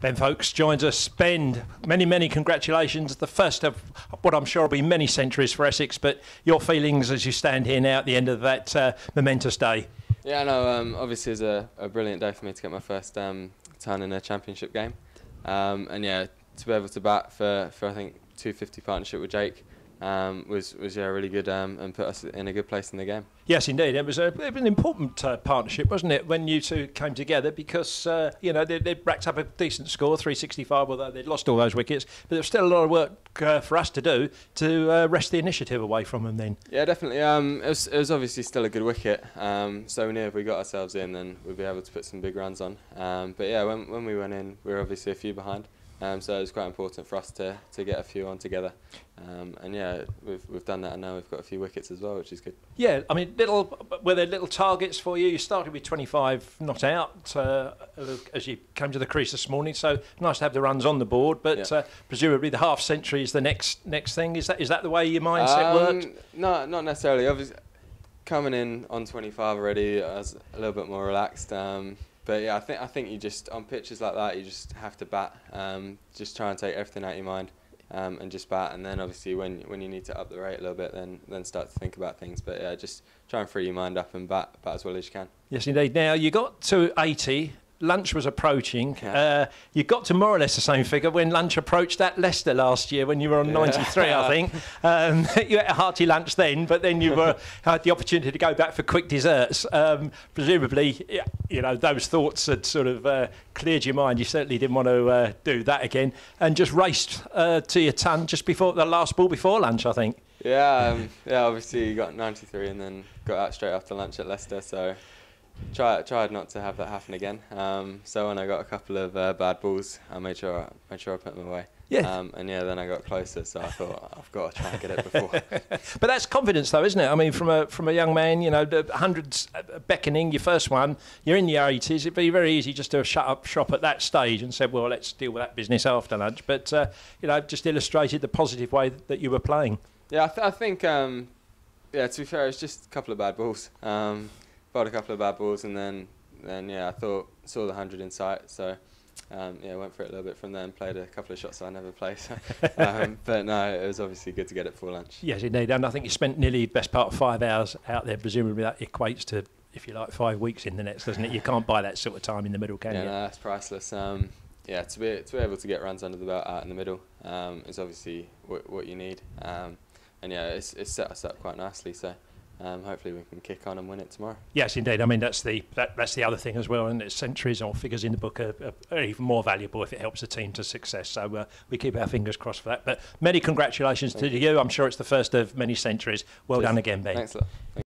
Ben Folks joins us. Ben, many, many congratulations. The first of what I'm sure will be many centuries for Essex, but your feelings as you stand here now at the end of that uh, momentous day? Yeah, no, um, obviously it's a, a, brilliant day for me to get my first um, turn in a championship game. Um, and yeah, to be able to bat for, for I think, 250 partnership with Jake um, was was yeah really good um, and put us in a good place in the game. Yes, indeed, it was, a, it was an important uh, partnership, wasn't it, when you two came together because uh, you know they, they racked up a decent score, 365, although they'd lost all those wickets, but there was still a lot of work uh, for us to do to uh, wrest the initiative away from them. Then yeah, definitely. Um, it, was, it, was, obviously still a good wicket, um, so near if we got ourselves in, then we'd be able to put some big runs on. Um, but yeah, when when we went in, we were obviously a few behind. Um, so it was quite important for us to, to get a few on together. Um, and yeah, we've, we've done that and now we've got a few wickets as well, which is good. Yeah, I mean, little were there little targets for you? You started with 25 not out uh, as you came to the crease this morning, so nice to have the runs on the board, but yeah. uh, presumably the half century is the next next thing. Is that is that the way your mindset um, worked? No, not necessarily. Obviously, coming in on 25 already, I was a little bit more relaxed. Um, but yeah, I think I think you just on pitches like that you just have to bat. Um, just try and take everything out of your mind. Um, and just bat. And then obviously when when you need to up the rate a little bit, then then start to think about things. But yeah, just try and free your mind up and bat bat as well as you can. Yes, indeed. Now you got to 80 lunch was approaching, yeah. uh, you got to more or less the same figure when lunch approached at Leicester last year when you were on yeah. 93, I think. Um, you had a hearty lunch then, but then you were had the opportunity to go back for quick desserts. Um, presumably, you know, those thoughts had sort of uh, cleared your mind. You certainly didn't want to uh, do that again and just raced uh, to your ton just before the last ball before lunch, I think. Yeah, um, yeah. Obviously, you got 93 and then got out straight after lunch at Leicester, so try, tried not to have that happen again. Um, so when I got a couple of uh, bad balls, I made sure I, made sure I put them away. Yeah. Um, and yeah, then I got closer, so I thought I've got to try and get it before. but that's confidence, though, isn't it? I mean, from a from a young man, you know, hundreds uh, uh, beckoning, your first one, you're in the eighties. It'd be very easy just to shut up shop at that stage and said, well, let's deal with that business after lunch. But uh, you know, just illustrated the positive way that you were playing. Yeah, I, th- I think. Um, yeah, to be fair, it's just a couple of bad balls. Um, bowled a couple of bad balls, and then then yeah, I thought saw the hundred in sight, so. Um, yeah, went for it a little bit from there and played a couple of shots I never play. So. um, but no, it was obviously good to get it for lunch. Yes, indeed. And I think you spent nearly the best part of five hours out there. Presumably that equates to, if you like, five weeks in the nets, doesn't it? You can't buy that sort of time in the middle, can yeah, you? Yeah, no, that's priceless. Um, yeah, to be, to be able to get runs under the belt out in the middle um, is obviously what, what you need. Um, and yeah, it's, it's set us up quite nicely. So um, hopefully we can kick on and win it tomorrow. Yes, indeed. I mean that's the that, that's the other thing as well, and centuries or figures in the book are, are even more valuable if it helps the team to success. So uh, we keep our fingers crossed for that. But many congratulations Thank to you. you. I'm sure it's the first of many centuries. Well Cheers. done again, Ben. Thanks a lot. Thank